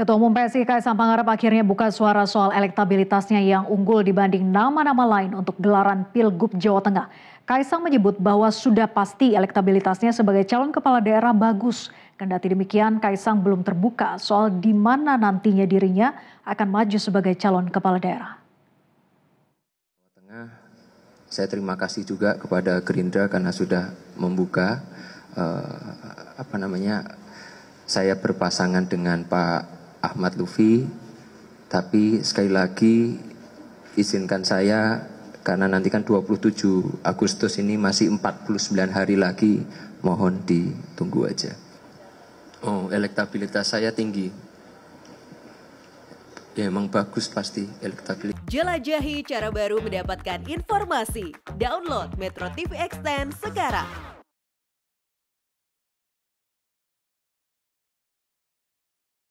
Ketua Umum PSI Kaisang Pangarep akhirnya buka suara soal elektabilitasnya yang unggul dibanding nama-nama lain untuk gelaran Pilgub Jawa Tengah. Kaisang menyebut bahwa sudah pasti elektabilitasnya sebagai calon kepala daerah bagus. Kendati demikian, Kaisang belum terbuka soal di mana nantinya dirinya akan maju sebagai calon kepala daerah. Jawa Tengah, saya terima kasih juga kepada Gerindra karena sudah membuka uh, apa namanya saya berpasangan dengan Pak Ahmad Lufi tapi sekali lagi izinkan saya karena nanti kan 27 Agustus ini masih 49 hari lagi mohon ditunggu aja oh elektabilitas saya tinggi ya emang bagus pasti elektabilitas. Jelajahi cara baru mendapatkan informasi. Download Metro TV Extend sekarang.